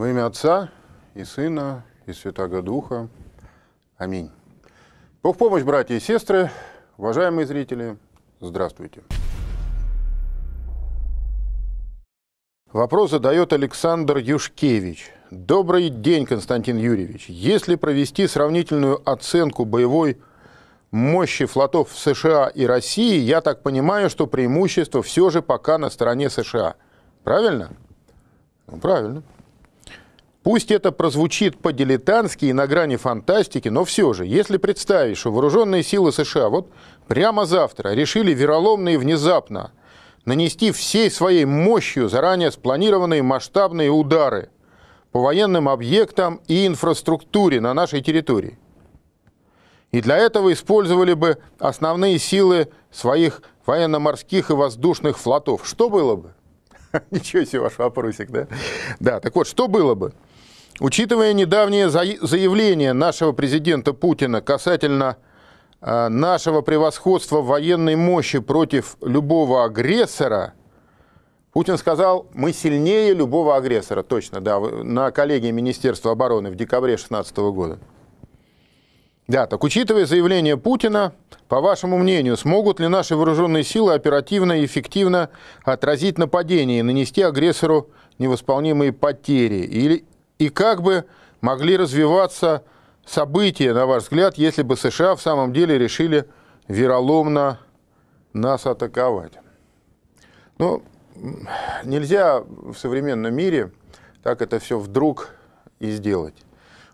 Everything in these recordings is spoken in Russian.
Во имя Отца и Сына и святого Духа. Аминь. Бог помощь, братья и сестры, уважаемые зрители, здравствуйте. Вопрос задает Александр Юшкевич. Добрый день, Константин Юрьевич. Если провести сравнительную оценку боевой мощи флотов в США и России, я так понимаю, что преимущество все же пока на стороне США. Правильно? Ну, правильно. Пусть это прозвучит по-дилетантски и на грани фантастики, но все же, если представить, что вооруженные силы США вот прямо завтра решили вероломно и внезапно нанести всей своей мощью заранее спланированные масштабные удары по военным объектам и инфраструктуре на нашей территории. И для этого использовали бы основные силы своих военно-морских и воздушных флотов. Что было бы? Ничего себе ваш вопросик, да? Да, так вот, что было бы? Учитывая недавнее заявление нашего президента Путина касательно э, нашего превосходства военной мощи против любого агрессора, Путин сказал, мы сильнее любого агрессора, точно, да, на коллегии Министерства обороны в декабре 2016 года. Да, так учитывая заявление Путина, по вашему мнению, смогут ли наши вооруженные силы оперативно и эффективно отразить нападение и нанести агрессору невосполнимые потери? Или, и как бы могли развиваться события, на ваш взгляд, если бы США в самом деле решили вероломно нас атаковать? Ну, нельзя в современном мире так это все вдруг и сделать.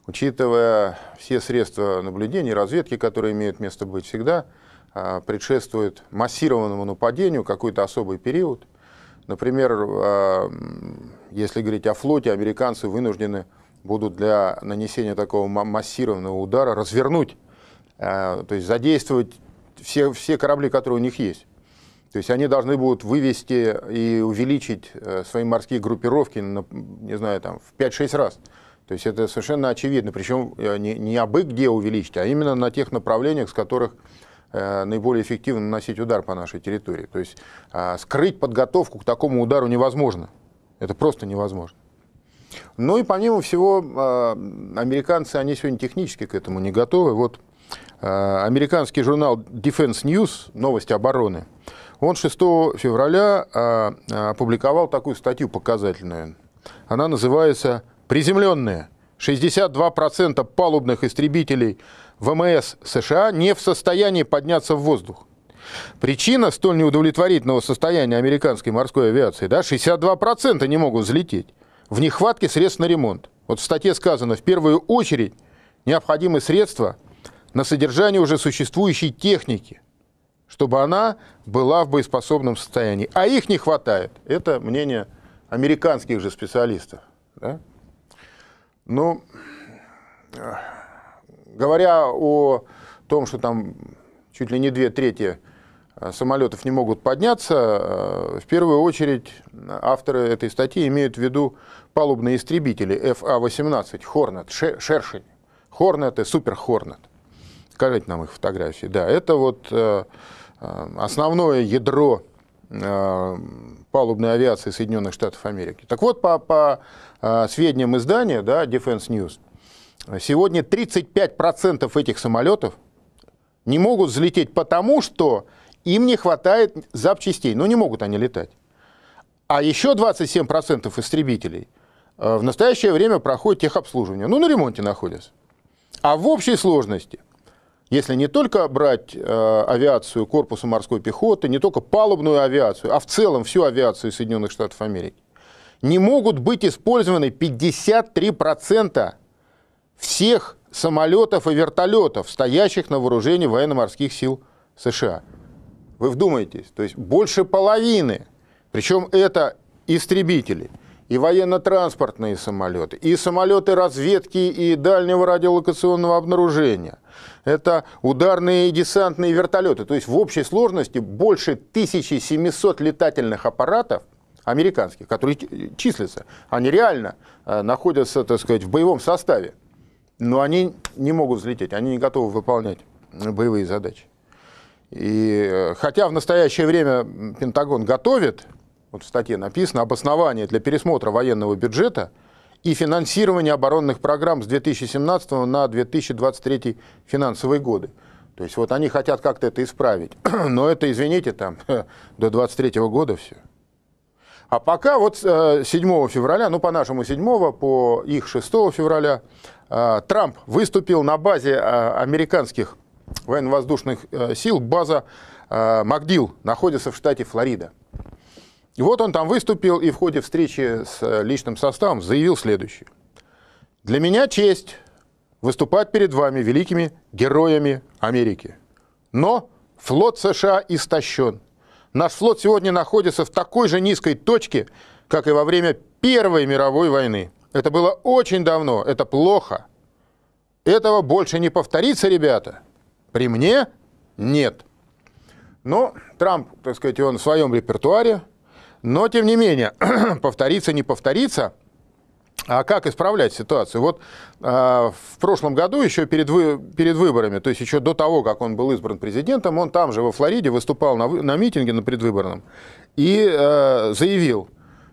Учитывая все средства наблюдения разведки, которые имеют место быть всегда, а, предшествует массированному нападению какой-то особый период. Например, а, если говорить о флоте, американцы вынуждены будут для нанесения такого массированного удара развернуть, э, то есть задействовать все, все корабли, которые у них есть. То есть они должны будут вывести и увеличить э, свои морские группировки, не знаю, там, в 5-6 раз. То есть это совершенно очевидно. Причем э, не, не абы где увеличить, а именно на тех направлениях, с которых наиболее эффективно наносить удар по нашей территории. То есть скрыть подготовку к такому удару невозможно. Это просто невозможно. Ну и помимо всего, а, американцы, они сегодня технически к этому не готовы. Вот а, американский журнал Defense News, новости обороны, он 6 февраля а, опубликовал такую статью показательную. Она называется «Приземленные. 62% палубных истребителей ВМС США не в состоянии подняться в воздух». Причина столь неудовлетворительного состояния американской морской авиации, да, 62% не могут взлететь в нехватке средств на ремонт. Вот в статье сказано, в первую очередь необходимы средства на содержание уже существующей техники, чтобы она была в боеспособном состоянии. А их не хватает. Это мнение американских же специалистов. Да? Ну, говоря о том, что там чуть ли не две трети Э, самолетов не могут подняться, э, в первую очередь авторы этой статьи имеют в виду палубные истребители FA-18, а Хорнет, Шершень, Хорнет и Супер Хорнет. Покажите нам их фотографии. Да, это вот э, основное ядро палубной авиации Соединенных Штатов Америки. Так вот, по, по сведениям издания да, Defense News, сегодня 35% этих самолетов не могут взлететь потому, что им не хватает запчастей, ну не могут они летать. А еще 27% истребителей э, в настоящее время проходят техобслуживание, ну на ремонте находятся. А в общей сложности, если не только брать э, авиацию корпуса морской пехоты, не только палубную авиацию, а в целом всю авиацию Соединенных Штатов Америки, не могут быть использованы 53% всех самолетов и вертолетов, стоящих на вооружении военно-морских сил США. Вы вдумаетесь, то есть больше половины, причем это истребители, и военно-транспортные самолеты, и самолеты разведки и дальнего радиолокационного обнаружения. Это ударные и десантные вертолеты. То есть в общей сложности больше 1700 летательных аппаратов американских, которые числятся. Они реально э, находятся, так сказать, в боевом составе, но они не могут взлететь, они не готовы выполнять боевые задачи. И э, хотя в настоящее время Пентагон готовит, вот в статье написано, обоснование для пересмотра военного бюджета и финансирования оборонных программ с 2017 на 2023 финансовые годы. То есть вот они хотят как-то это исправить. Но это, извините, там до 23 года все. А пока вот 7 э, февраля, ну по-нашему 7, по их 6 февраля, э, Трамп выступил на базе американских военно-воздушных э, сил база э, МакДил находится в штате Флорида. И вот он там выступил и в ходе встречи с э, личным составом заявил следующее. «Для меня честь выступать перед вами, великими героями Америки. Но флот США истощен. Наш флот сегодня находится в такой же низкой точке, как и во время Первой мировой войны. Это было очень давно, это плохо. Этого больше не повторится, ребята. При мне нет. Но Трамп, так сказать, он в своем репертуаре. Но, тем не менее, повторится, не повторится – а как исправлять ситуацию? Вот э, в прошлом году, еще перед, вы, перед выборами, то есть еще до того, как он был избран президентом, он там же во Флориде выступал на, на митинге на предвыборном и э, заявил,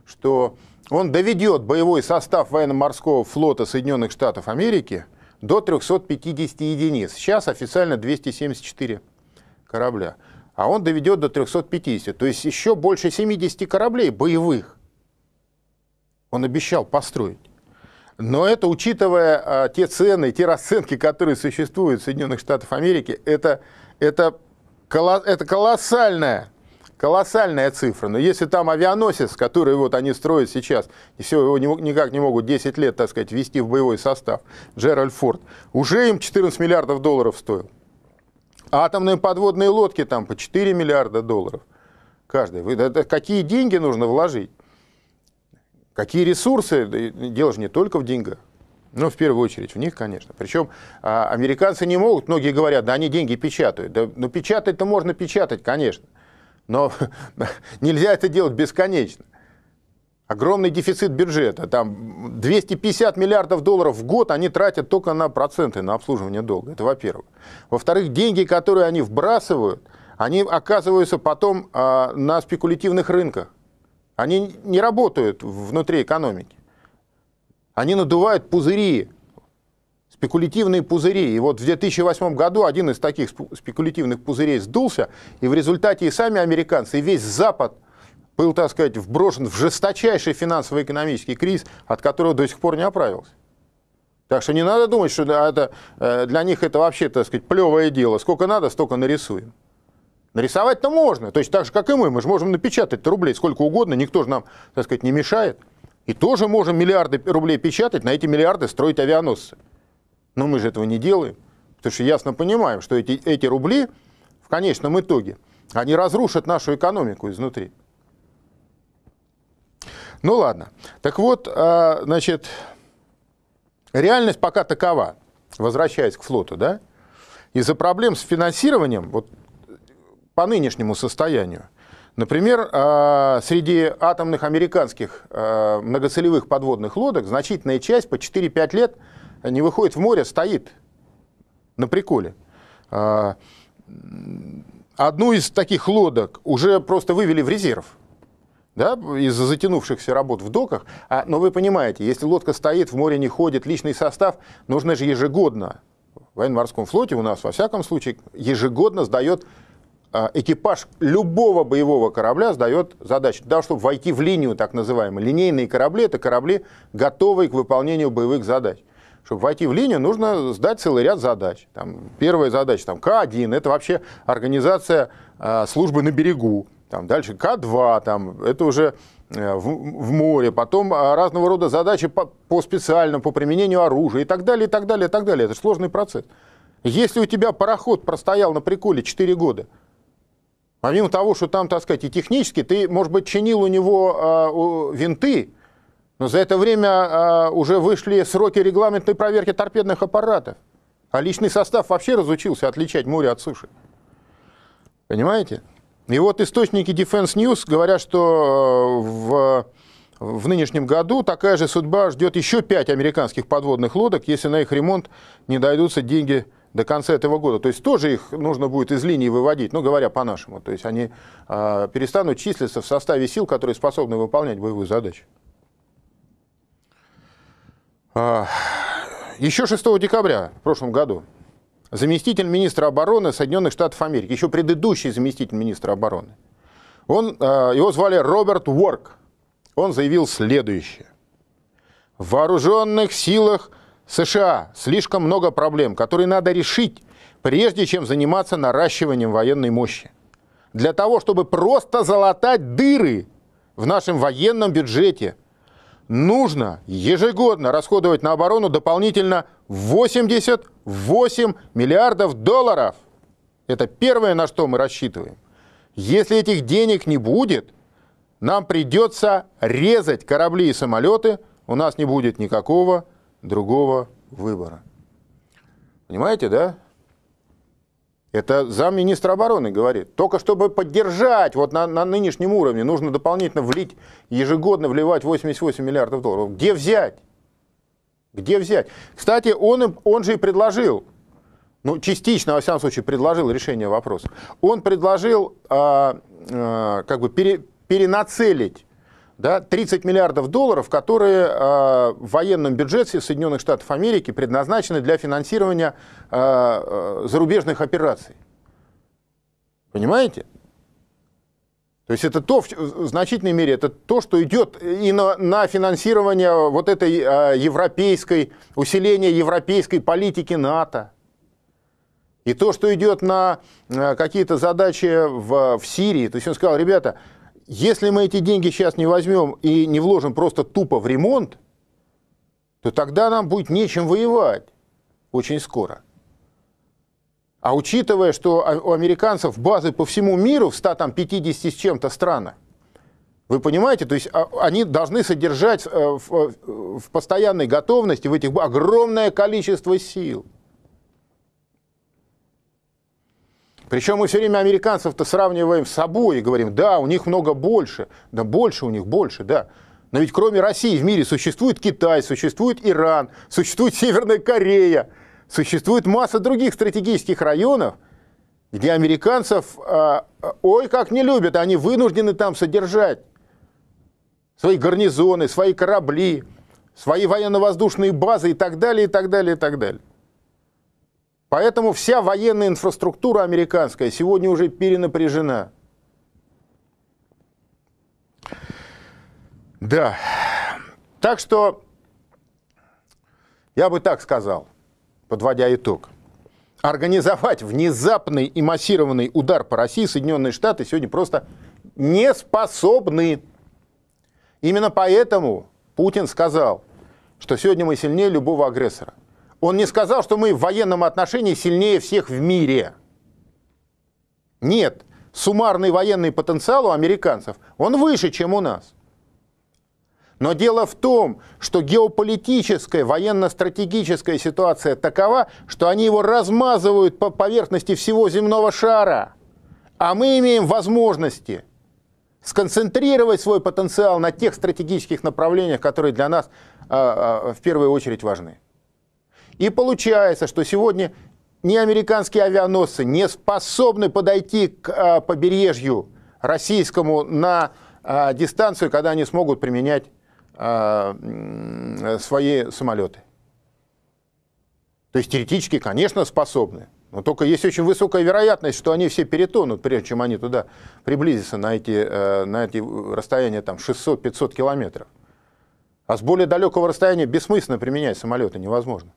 что он доведет боевой состав военно-морского флота Соединенных Штатов Америки – до 350 единиц. Сейчас официально 274 корабля. А он доведет до 350, то есть еще больше 70 кораблей боевых он обещал построить. Но это, учитывая а, те цены, те расценки, которые существуют в Соединенных Штатах Америки, это, это, коло, это колоссальная Колоссальная цифра. Но если там авианосец, который вот они строят сейчас, и все, его не, никак не могут 10 лет, так сказать, ввести в боевой состав, Джеральд Форд, уже им 14 миллиардов долларов стоил. А атомные подводные лодки там по 4 миллиарда долларов. Каждый. Это какие деньги нужно вложить? Какие ресурсы? Ну, дело же не только в деньгах. Ну, в первую очередь, в них, конечно. Причем а, американцы не могут, многие говорят, да они деньги печатают. Да, но ну, печатать-то можно печатать, конечно. Но нельзя это делать бесконечно. Огромный дефицит бюджета. Там 250 миллиардов долларов в год они тратят только на проценты, на обслуживание долга. Это во-первых. Во-вторых, деньги, которые они вбрасывают, они оказываются потом а, на спекулятивных рынках. Они не работают внутри экономики. Они надувают пузыри спекулятивные пузыри. И вот в 2008 году один из таких спекулятивных пузырей сдулся, и в результате и сами американцы, и весь Запад был, так сказать, вброшен в жесточайший финансово-экономический кризис, от которого до сих пор не оправился. Так что не надо думать, что это, э, для них это вообще, так сказать, плевое дело. Сколько надо, столько нарисуем. Нарисовать-то можно, То есть так же, как и мы. Мы же можем напечатать рублей сколько угодно, никто же нам, так сказать, не мешает. И тоже можем миллиарды рублей печатать, на эти миллиарды строить авианосцы. Но мы же этого не делаем, потому что ясно понимаем, что эти, эти рубли в конечном итоге, они разрушат нашу экономику изнутри. Ну ладно. Так вот, а, значит, реальность пока такова, возвращаясь к флоту, да? Из-за проблем с финансированием, вот по нынешнему состоянию, например, а, среди атомных американских а, многоцелевых подводных лодок значительная часть по 4-5 лет – не выходит в море, стоит на приколе. А, одну из таких лодок уже просто вывели в резерв да, из-за затянувшихся работ в доках. А, но вы понимаете, если лодка стоит, в море не ходит, личный состав, нужно же ежегодно. В военно-морском флоте у нас, во всяком случае, ежегодно сдает а, экипаж любого боевого корабля сдает задачу, да, чтобы войти в линию так называемой. Линейные корабли – это корабли, готовые к выполнению боевых задач чтобы войти в линию, нужно сдать целый ряд задач. Там, первая задача, там, К1, это вообще организация э, службы на берегу. Там, дальше К2, там, это уже э, в, в море, потом а, разного рода задачи по, по специальному, по применению оружия и так далее, и так далее, и так далее. Это сложный процесс. Если у тебя пароход простоял на приколе 4 года, помимо того, что там, так сказать, и технически, ты, может быть, чинил у него э, винты, но за это время а, уже вышли сроки регламентной проверки торпедных аппаратов. А личный состав вообще разучился отличать море от суши. Понимаете? И вот источники Defense News говорят, что э, в, в нынешнем году такая же судьба ждет еще пять американских подводных лодок, если на их ремонт не дойдутся деньги до конца этого года. То есть тоже их нужно будет из линии выводить, ну, говоря по-нашему. То есть они э, перестанут числиться в составе сил, которые способны выполнять боевую задачу. А, еще 6 декабря в прошлом году заместитель министра обороны Соединенных Штатов Америки, еще предыдущий заместитель министра обороны, он, а, его звали Роберт Уорк, он заявил следующее. В вооруженных силах США слишком много проблем, которые надо решить, прежде чем заниматься наращиванием военной мощи. Для того, чтобы просто залатать дыры в нашем военном бюджете – нужно ежегодно расходовать на оборону дополнительно 88 миллиардов долларов. Это первое, на что мы рассчитываем. Если этих денег не будет, нам придется резать корабли и самолеты, у нас не будет никакого другого выбора. Понимаете, да? Это замминистра обороны говорит. Только чтобы поддержать вот на, на нынешнем уровне, нужно дополнительно влить, ежегодно вливать 88 миллиардов долларов. Где взять? Где взять? Кстати, он, он же и предложил, ну, частично, во всяком случае, предложил решение вопроса. Он предложил а, а, как бы пере, перенацелить да, 30 миллиардов долларов, которые э, в военном бюджете Соединенных Штатов Америки предназначены для финансирования э, э, зарубежных операций. Понимаете? То есть это то, в значительной мере, это то, что идет и на, на финансирование вот этой э, европейской, усиления европейской политики НАТО. И то, что идет на э, какие-то задачи в, в Сирии. То есть он сказал, ребята, если мы эти деньги сейчас не возьмем и не вложим просто тупо в ремонт, то тогда нам будет нечем воевать очень скоро. А учитывая, что а, у американцев базы по всему миру в 150 с чем-то странах, вы понимаете, то есть а, они должны содержать э, э, в постоянной готовности в этих огромное количество сил. Причем мы все время американцев-то сравниваем с собой и говорим, да, у них много больше, да больше у них больше, да. Но ведь кроме России в мире существует Китай, существует Иран, существует Северная Корея, существует масса других стратегических районов, где американцев, э, ой, как не любят, они вынуждены там содержать свои гарнизоны, свои корабли, свои военно-воздушные базы и так далее, и так далее, и так далее. Поэтому вся военная инфраструктура американская сегодня уже перенапряжена. Да. Так что я бы так сказал, подводя итог. Организовать внезапный и массированный удар по России Соединенные Штаты сегодня просто не способны. Именно поэтому Путин сказал, что сегодня мы сильнее любого агрессора. Он не сказал, что мы в военном отношении сильнее всех в мире. Нет, суммарный военный потенциал у американцев, он выше, чем у нас. Но дело в том, что геополитическая, военно-стратегическая ситуация такова, что они его размазывают по поверхности всего земного шара. А мы имеем возможности сконцентрировать свой потенциал на тех стратегических направлениях, которые для нас э, э, в первую очередь важны. И получается, что сегодня ни американские авианосцы не способны подойти к а, побережью российскому на а, дистанцию, когда они смогут применять а, свои самолеты. То есть теоретически, конечно, способны. Но только есть очень высокая вероятность, что они все перетонут, прежде чем они туда приблизятся на эти, на эти расстояния там, 600-500 километров. А с более далекого расстояния бессмысленно применять самолеты, невозможно.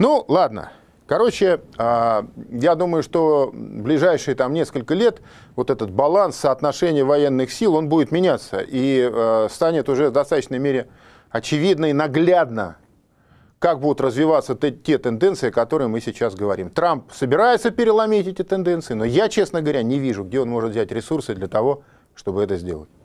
Ну, ладно. Короче, а, я думаю, что в ближайшие там несколько лет вот этот баланс соотношения военных сил, он будет меняться и а, станет уже в достаточной мере очевидно и наглядно, как будут развиваться те, те тенденции, о которых мы сейчас говорим. Трамп собирается переломить эти тенденции, но я, честно говоря, не вижу, где он может взять ресурсы для того, чтобы это сделать.